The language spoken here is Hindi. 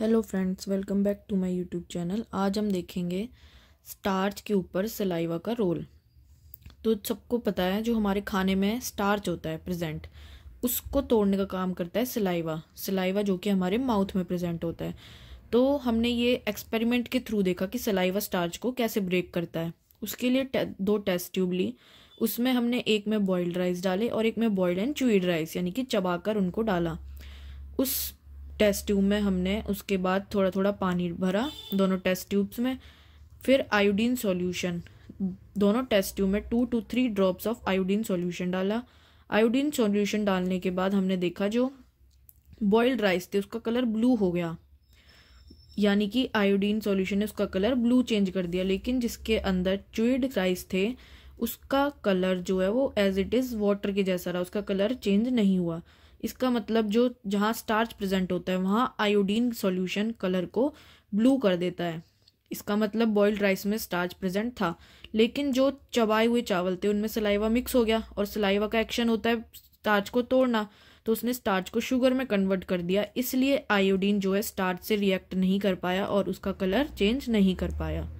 hello friends welcome back to my YouTube channel आज हम देखेंगे स्टार्च के ऊपर सलाइवा का रोल तो सबको पता है जो हमारे खाने में स्टार्च होता है प्रेजेंट उसको तोड़ने का काम करता है सलाइवा सलाइवा जो कि हमारे माउथ में प्रेजेंट होता है तो हमने ये एक्सपेरिमेंट के थ्रू देखा कि सलाइवा स्टार्च को कैसे ब्रेक करता है उसके लिए टे, दो टेस्ट ट्यूब ली उसमें हमने एक में बॉयल्ड राइस डाले और एक में बॉयल्ड एंड चूइड राइस यानी कि चबा उनको डाला उस टेस्ट ट्यूब में हमने उसके बाद थोड़ा थोड़ा पानी भरा दोनों टेस्ट ट्यूब्स में फिर आयोडीन सॉल्यूशन दोनों टेस्ट ट्यूब में two two three drops of iodine solution डाला आयोडीन सॉल्यूशन डालने के बाद हमने देखा जो बॉइल्ड राइस थे उसका कलर ब्लू हो गया यानी कि आयोडीन सॉल्यूशन ने उसका कलर ब्लू चेंज कर दिया लेकिन जिसके अंदर चुइड राइस थे उसका कलर जो है वो एज इट इज़ वाटर के जैसा रहा उसका कलर चेंज नहीं हुआ इसका मतलब जो जहाँ स्टार्च प्रेजेंट होता है वहाँ आयोडीन सॉल्यूशन कलर को ब्लू कर देता है इसका मतलब बॉइल्ड राइस में स्टार्च प्रेजेंट था लेकिन जो चबाए हुए चावल थे उनमें सलाइवा मिक्स हो गया और सलाइवा का एक्शन होता है स्टार्च को तोड़ना तो उसने स्टार्च को शुगर में कन्वर्ट कर दिया इसलिए आयोडीन जो है स्टार्च से रिएक्ट नहीं कर पाया और उसका कलर चेंज नहीं कर पाया